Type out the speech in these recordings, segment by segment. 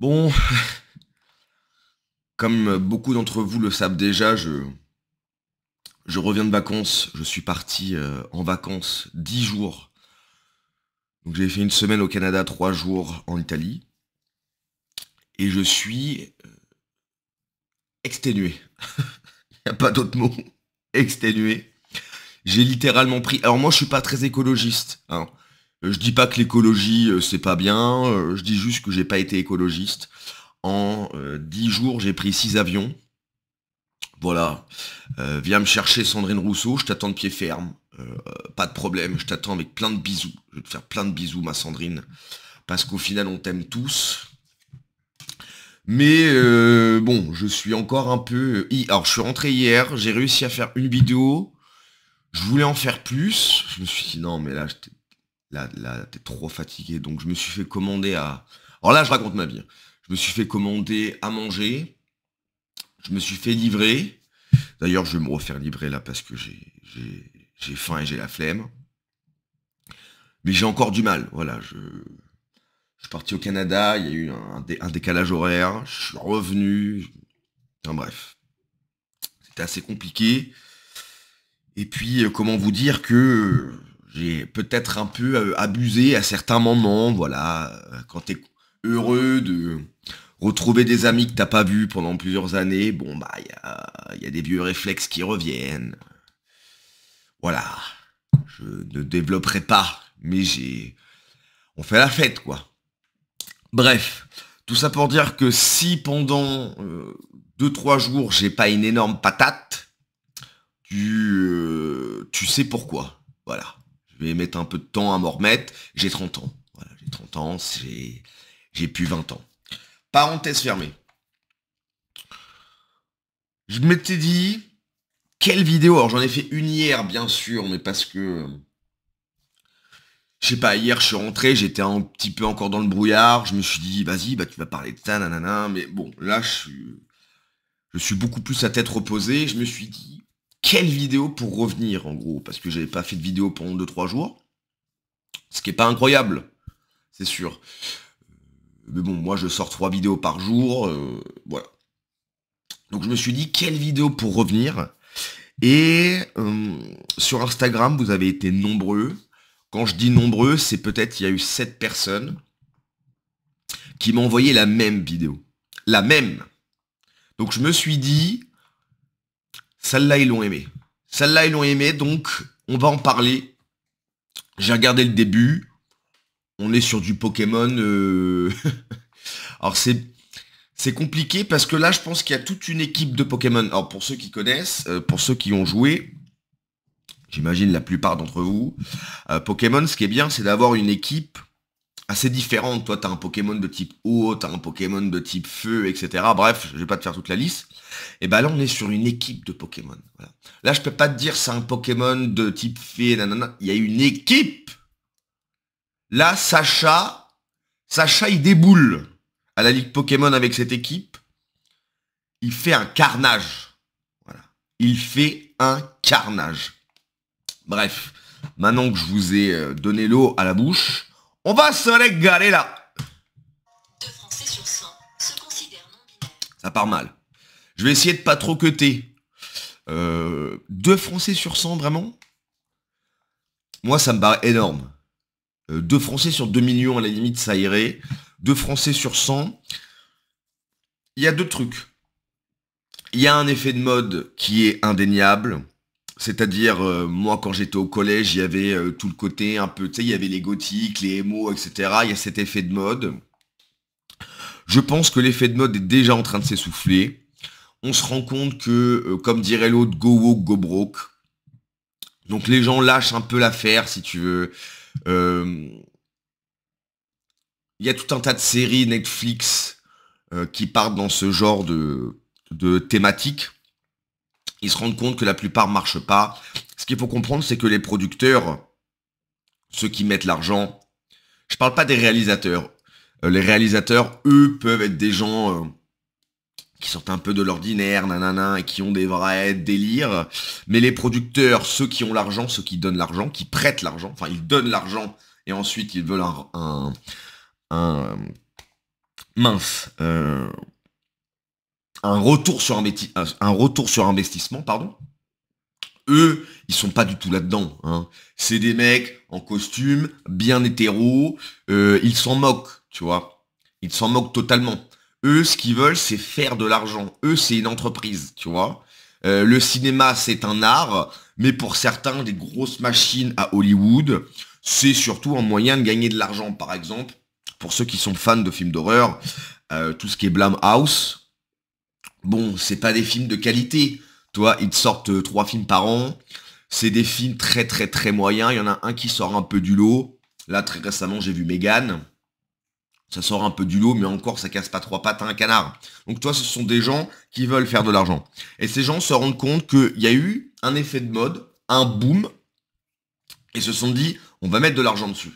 Bon, comme beaucoup d'entre vous le savent déjà, je, je reviens de vacances. Je suis parti euh, en vacances dix jours. Donc j'ai fait une semaine au Canada, 3 jours en Italie. Et je suis euh, exténué. Il n'y a pas d'autre mot. exténué. J'ai littéralement pris... Alors moi je suis pas très écologiste. Hein. Euh, je dis pas que l'écologie euh, c'est pas bien, euh, je dis juste que j'ai pas été écologiste. En dix 10 jours, j'ai pris 6 avions. Voilà. viens me chercher Sandrine Rousseau, je t'attends de pied ferme. pas de problème, je t'attends avec plein de bisous. Je vais te faire plein de bisous, ma Sandrine. Parce qu'au final, on t'aime tous. Mais bon, je suis encore un peu... Alors, je suis rentré hier, j'ai réussi à faire une vidéo. Je voulais en faire plus. Je me suis dit, non, mais là, j'étais là, là t'es trop fatigué. Donc je me suis fait commander à... Alors là, je raconte ma vie. Hein. Je me suis fait commander à manger. Je me suis fait livrer. D'ailleurs, je vais me refaire livrer là parce que j'ai faim et j'ai la flemme. Mais j'ai encore du mal. Voilà, je, je suis parti au Canada, il y a eu un, un décalage horaire, je suis revenu. Enfin bref, c'était assez compliqué. Et puis, euh, comment vous dire que j'ai peut-être un peu euh, abusé à certains moments, voilà, euh, quand t'es heureux de retrouver des amis que t'as pas vus pendant plusieurs années, bon bah il y a, des vieux réflexes qui reviennent. Voilà, je ne développerai pas, mais j'ai... On fait la fête quoi. Bref, tout ça pour dire que si pendant 2-3 euh, jours j'ai pas une énorme patate, tu, tu sais pourquoi. Voilà vais mettre un peu de temps à m'en remettre. J'ai 30 ans. Voilà, j'ai 30 ans, j'ai plus 20 ans. Parenthèse fermée. Je m'étais dit, quelle vidéo Alors j'en ai fait une hier, bien sûr, mais parce que... Je sais pas, hier je suis rentré, j'étais un petit peu encore dans le brouillard, je me suis dit, vas-y, bah tu vas parler de ça, nanana, mais bon, là je Je suis beaucoup plus à tête reposée, je me suis dit, quelle vidéo pour revenir en gros, parce que j'avais pas fait de vidéo pendant 2-3 jours. Ce qui est pas incroyable, c'est sûr. Euh, mais bon, moi je sors 3 vidéos par jour, euh, voilà. Donc je me suis dit, quelle vidéo pour revenir Et euh, sur Instagram, vous avez été nombreux. Quand je dis nombreux, c'est peut-être il y a eu 7 personnes qui m'ont envoyé la même vidéo. La même. Donc je me suis dit, celle-là, ils l'ont aimé. Celle-là, ils l'ont aimé, donc on va en parler. J'ai regardé le début. On est sur du Pokémon. Euh, alors c'est. C'est compliqué parce que là, je pense qu'il y a toute une équipe de Pokémon. Alors pour ceux qui connaissent, euh, pour ceux qui ont joué, j'imagine la plupart d'entre vous, euh, Pokémon, ce qui est bien, c'est d'avoir une équipe assez différente, Toi, t'as un Pokémon de type eau, t'as un Pokémon de type feu, etc. Bref, je vais pas te faire toute la liste. Et ben là, on est sur une équipe de Pokémon. Là, je peux pas te dire c'est un Pokémon de type fée, nanana. Il y a une équipe. Là, Sacha, Sacha, il déboule à la Ligue Pokémon avec cette équipe. Il fait un carnage. Voilà. Il fait un carnage. Bref, maintenant que je vous ai euh, donné l'eau à la bouche, on va se régaler là. Français sur 100 se considèrent non Ça part mal. Je vais essayer de pas trop cuter. Euh, deux Français sur 100, vraiment Moi, ça me barre énorme. 2 euh, Français sur 2 millions, à la limite, ça irait. Deux Français sur 100. Il y a deux trucs. Il y a un effet de mode qui est indéniable. C'est-à-dire, euh, moi, quand j'étais au collège, il y avait euh, tout le côté un peu, tu sais, il y avait les gothiques, les émo, etc. Il y a cet effet de mode. Je pense que l'effet de mode est déjà en train de s'essouffler. On se rend compte que, euh, comme dirait l'autre, go woke, go broke. Donc les gens lâchent un peu l'affaire, si tu veux. Il y a tout un tas de séries Netflix qui partent dans ce genre de, de thématiques ils se rendent compte que la plupart ne marchent pas. Ce qu'il faut comprendre, c'est que les producteurs, ceux qui mettent l'argent, je parle pas des réalisateurs. Euh, les réalisateurs, eux, peuvent être des gens euh, qui sortent un peu de l'ordinaire, nanana, et qui ont des vrais délires. Mais les producteurs, ceux qui ont l'argent, ceux qui donnent l'argent, qui prêtent l'argent, enfin, ils donnent l'argent, et ensuite, ils veulent un... mince. Euh, un retour sur, un, investissement, pardon. Eux, ils sont pas du tout là-dedans. Hein. C'est des mecs en costume, bien hétéro, euh, ils s'en moquent, tu vois. Ils s'en moquent totalement. Eux, ce qu'ils veulent, c'est faire de l'argent. Eux, c'est une entreprise, tu vois. Euh, le cinéma, c'est un art, mais pour certains, des grosses machines à Hollywood, c'est surtout un moyen de gagner de l'argent, par exemple. Pour ceux qui sont fans de films d'horreur, euh, tout ce qui est House, bon, c'est pas des films de qualité. Toi, ils sortent euh, trois films par an. C'est des films très très très moyens. Il y en a un qui sort un peu du lot. Là, très récemment, j'ai vu Megan. Ça sort un peu du lot, mais encore, ça casse pas trois pattes à un canard. Donc toi, ce sont des gens qui veulent faire de l'argent. Et ces gens se rendent compte qu'il y a eu un effet de mode, un boom, et se sont dit, on va mettre de l'argent dessus.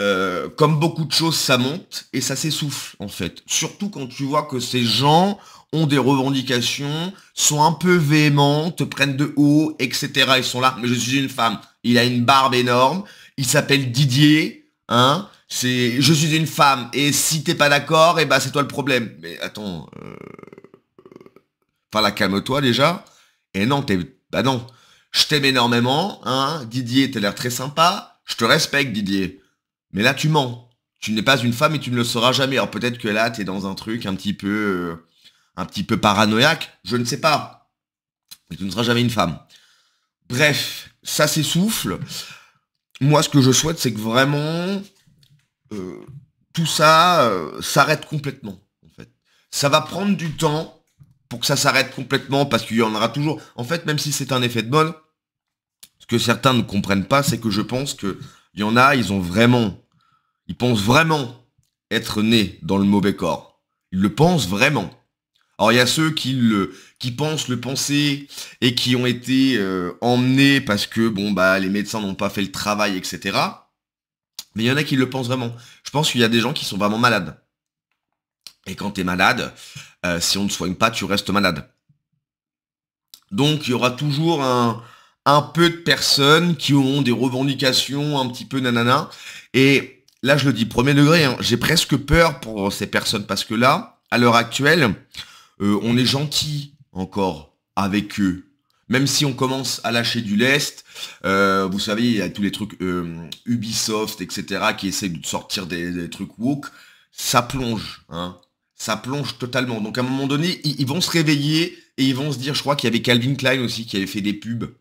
Euh, comme beaucoup de choses, ça monte et ça s'essouffle en fait. Surtout quand tu vois que ces gens ont des revendications, sont un peu véhéments, te prennent de haut, etc. Ils sont là, mais je suis une femme. Il a une barbe énorme, il s'appelle Didier, hein c'est je suis une femme et si t'es pas d'accord et eh ben, c'est toi le problème mais attends euh... la calme-toi déjà et eh non t'es bah non je t'aime énormément hein Didier t'as l'air très sympa je te respecte Didier mais là, tu mens. Tu n'es pas une femme et tu ne le sauras jamais. Alors peut-être que là, tu es dans un truc un petit peu, euh, un petit peu paranoïaque. Je ne sais pas. Mais tu ne seras jamais une femme. Bref, ça s'essouffle. Moi, ce que je souhaite, c'est que vraiment euh, tout ça euh, s'arrête complètement. En fait, ça va prendre du temps pour que ça s'arrête complètement, parce qu'il y en aura toujours. En fait, même si c'est un effet de bol, ce que certains ne comprennent pas, c'est que je pense que il y en a, ils ont vraiment ils pensent vraiment être nés dans le mauvais corps. Ils le pensent vraiment. Alors il y a ceux qui, le, qui pensent le penser et qui ont été euh, emmenés parce que bon bah les médecins n'ont pas fait le travail, etc. Mais il y en a qui le pensent vraiment. Je pense qu'il y a des gens qui sont vraiment malades. Et quand tu es malade, euh, si on ne soigne pas, tu restes malade. Donc il y aura toujours un, un peu de personnes qui auront des revendications un petit peu nanana. Et là je le dis premier degré, hein. j'ai presque peur pour ces personnes parce que là, à l'heure actuelle, euh, on est gentil encore avec eux. Même si on commence à lâcher du lest, euh, vous savez, il y a tous les trucs euh, Ubisoft, etc., qui essayent de sortir des, trucs woke, ça plonge, hein. Ça plonge totalement. Donc à un moment donné, ils vont se réveiller et ils vont se dire, je crois qu'il y avait Calvin Klein aussi qui avait fait des pubs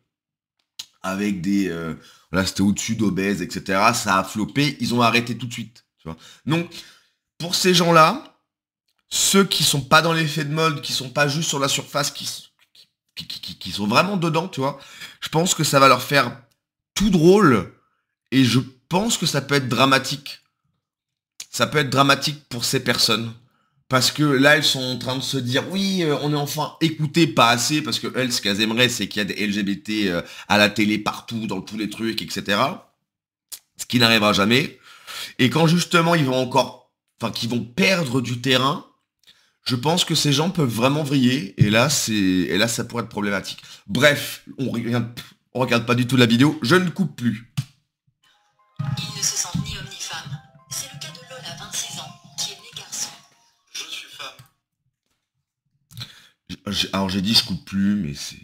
avec des... Euh, c'était au-dessus d'obèses, etc. Ça a flopé, ils ont arrêté tout de suite. Donc, pour ces gens-là, ceux qui sont pas dans l'effet de mode, qui sont pas juste sur la surface, qui, qui, qui, qui, sont vraiment dedans, tu vois, je pense que ça va leur faire tout drôle et je pense que ça peut être dramatique. Ça peut être dramatique pour ces personnes parce que là, elles sont en train de se dire, oui, euh, on est enfin écouté, pas assez, parce que elles, ce qu'elles aimeraient, c'est qu'il y a des LGBT euh, à la télé partout, dans tous les trucs, etc. Ce qui n'arrivera jamais. Et quand justement, ils vont encore, enfin, qu'ils vont perdre du terrain, je pense que ces gens peuvent vraiment vriller, et là, c'est, là, ça pourrait être problématique. Bref, on regarde, regarde pas du tout la vidéo, je ne coupe plus. se alors j'ai dit je coupe plus, mais c'est...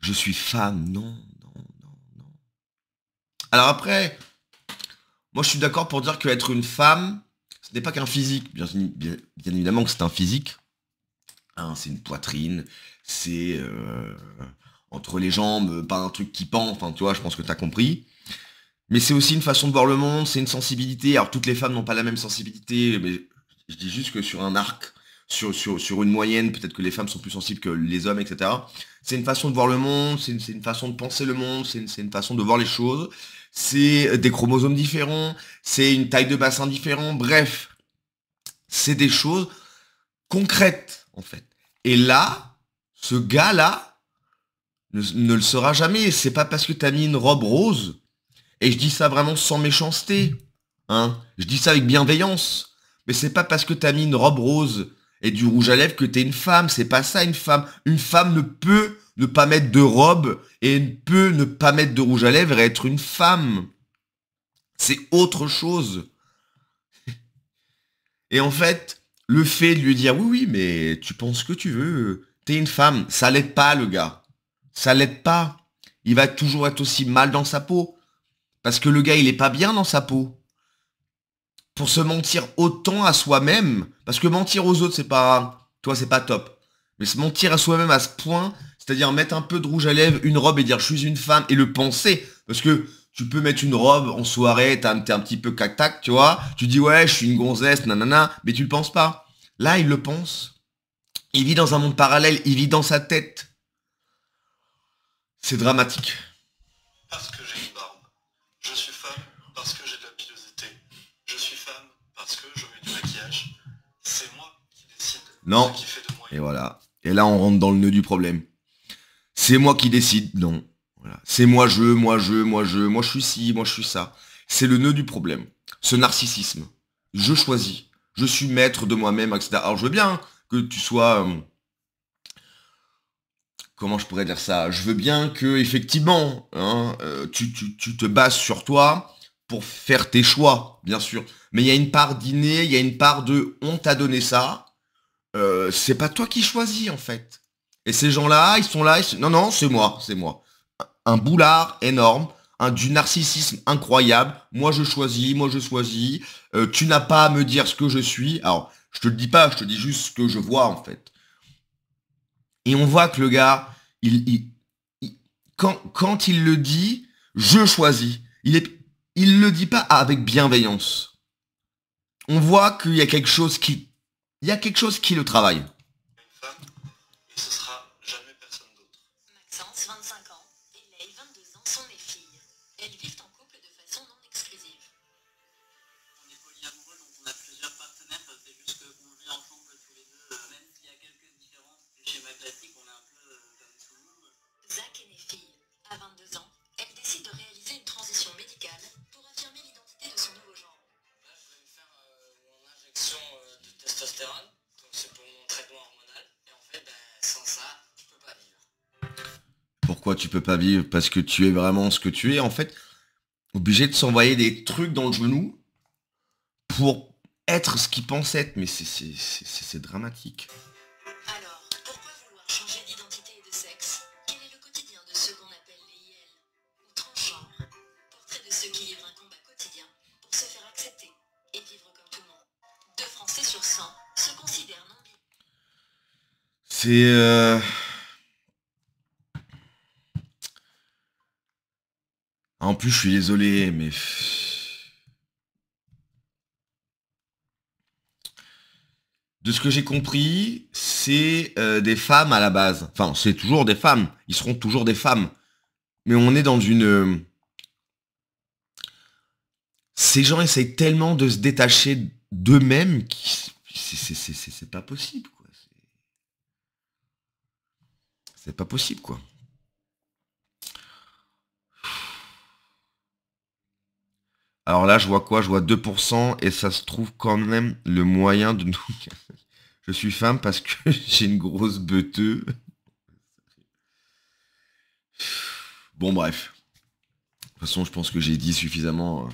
Je suis femme, non, non, non, non. Alors après, moi je suis d'accord pour dire qu'être une femme, ce n'est pas qu'un physique. Bien, évidemment que c'est un physique. Hein, c'est une poitrine, c'est euh, entre les jambes, pas un truc qui pend, enfin tu vois, je pense que tu as compris. Mais c'est aussi une façon de voir le monde, c'est une sensibilité. Alors toutes les femmes n'ont pas la même sensibilité, mais je dis juste que sur un arc, sur, sur, une moyenne, peut-être que les femmes sont plus sensibles que les hommes, etc. C'est une façon de voir le monde, c'est une, façon de penser le monde, c'est une, façon de voir les choses, c'est des chromosomes différents, c'est une taille de bassin différent, bref, c'est des choses concrètes, en fait. Et là, ce gars-là ne, le sera jamais. C'est pas parce que t'as mis une robe rose, et je dis ça vraiment sans méchanceté, hein, je dis ça avec bienveillance, mais c'est pas parce que t'as mis une robe rose et du rouge à lèvres que t'es une femme. C'est pas ça une femme. Une femme ne peut ne pas mettre de robe et ne peut ne pas mettre de rouge à lèvres et être une femme. C'est autre chose. et en fait, le fait de lui dire oui oui mais tu penses que tu veux, t'es une femme, ça l'aide pas le gars. Ça l'aide pas. Il va toujours être aussi mal dans sa peau. Parce que le gars, il est pas bien dans sa peau pour se mentir autant à soi-même, parce que mentir aux autres, c'est pas, toi, c'est pas top. Mais se mentir à soi-même à ce point, c'est-à-dire mettre un peu de rouge à lèvres, une robe et dire je suis une femme et le penser, parce que tu peux mettre une robe en soirée, t'es un, un, petit peu cac-tac, tu vois, tu dis ouais, je suis une gonzesse, nanana, mais tu le penses pas. Là, il le pense. Il vit dans un monde parallèle, il vit dans sa tête. C'est dramatique. Parce que j'ai Non. Et voilà. Et là, on rentre dans le nœud du problème. C'est moi qui décide, non. Voilà. C'est moi je, moi je, moi je, moi je suis ci, moi je suis ça. C'est le nœud du problème. Ce narcissisme. Je choisis. Je suis maître de moi-même, etc. Alors je veux bien que tu sois. Euh, comment je pourrais dire ça Je veux bien que effectivement, hein, euh, tu, tu, te bases sur toi pour faire tes choix, bien sûr. Mais il y a une part d'inné, il y a une part de on t'a donné ça, euh, c'est pas toi qui choisis en fait. Et ces gens-là, ils sont là, non, non, c'est moi, c'est moi. Un boulard énorme, un, du narcissisme incroyable, moi je choisis, moi je choisis, euh, tu n'as pas à me dire ce que je suis. Alors, je te le dis pas, je te dis juste ce que je vois en fait. Et on voit que le gars, il, quand, quand il le dit, je choisis. Il est, il le dit pas avec bienveillance. On voit qu'il y a quelque chose qui, il y a quelque chose qui le travaille. tu peux pas vivre parce que tu es vraiment ce que tu es, en fait, obligé de s'envoyer des trucs dans le genou pour être ce qu'ils pensent être. Mais c'est dramatique. Alors, pourquoi vouloir changer d'identité et de sexe Quel est le quotidien de ceux qu'on appelle les IL Ou transgenres Portrait de ceux qui livrent un combat quotidien pour se faire accepter et vivre comme tout le monde. Deux Français sur 100 se considèrent non C'est... Euh... En plus, je suis désolé, mais... De ce que j'ai compris, c'est euh, des femmes à la base. Enfin, c'est toujours des femmes. Ils seront toujours des femmes. Mais on est dans une... Euh, ces gens essayent tellement de se détacher d'eux-mêmes que C'est pas possible, C'est pas possible, quoi. Alors là, je vois quoi Je vois 2% et ça se trouve quand même le moyen de nous... je suis femme parce que j'ai une grosse beuteux. Bon, bref. De toute façon, je pense que j'ai dit suffisamment euh,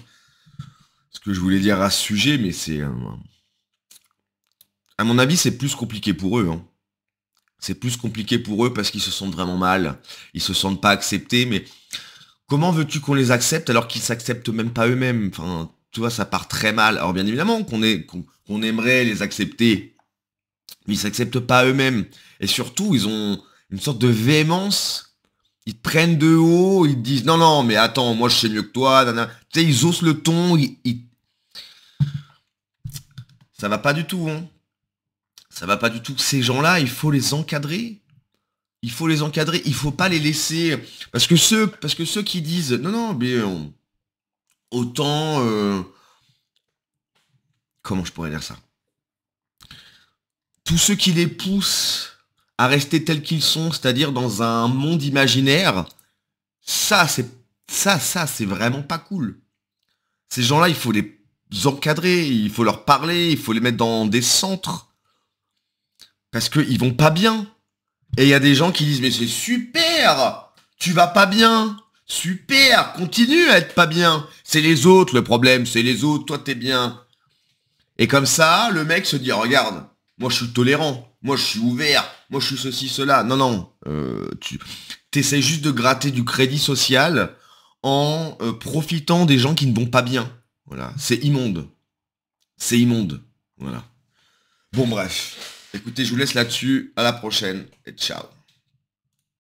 ce que je voulais dire à ce sujet, mais c'est... Euh, à mon avis, c'est plus compliqué pour eux. Hein. C'est plus compliqué pour eux parce qu'ils se sentent vraiment mal. Ils se sentent pas acceptés, mais Comment veux-tu qu'on les accepte alors qu'ils s'acceptent même pas eux-mêmes Enfin, tu vois, ça part très mal. Alors bien évidemment qu'on est, qu'on aimerait les accepter, mais ils s'acceptent pas eux-mêmes. Et surtout, ils ont une sorte de véhémence. Ils te prennent de haut, ils te disent non non, mais attends, moi je sais mieux que toi. Tu sais, ils osent le ton. Ils, Ça va pas du tout. Hein. Ça va pas du tout. Ces gens-là, il faut les encadrer il faut les encadrer, il faut pas les laisser. Parce que ceux, parce que ceux qui disent non, non, mais euh, autant. Euh, comment je pourrais dire ça Tous ceux qui les poussent à rester tels qu'ils sont, c'est-à-dire dans un monde imaginaire, ça, c'est ça, ça, c'est vraiment pas cool. Ces gens-là, il faut les encadrer, il faut leur parler, il faut les mettre dans des centres. Parce qu'ils vont pas bien. Et il y a des gens qui disent, mais c'est super Tu vas pas bien Super Continue à être pas bien C'est les autres le problème, c'est les autres, toi t'es bien. Et comme ça, le mec se dit, regarde, moi je suis tolérant, moi je suis ouvert, moi je suis ceci, cela. Non, non, euh, tu essaies juste de gratter du crédit social en euh, profitant des gens qui ne vont pas bien. Voilà, c'est immonde. C'est immonde. Voilà. Bon bref. Écoutez, je vous laisse là-dessus. À la prochaine et ciao.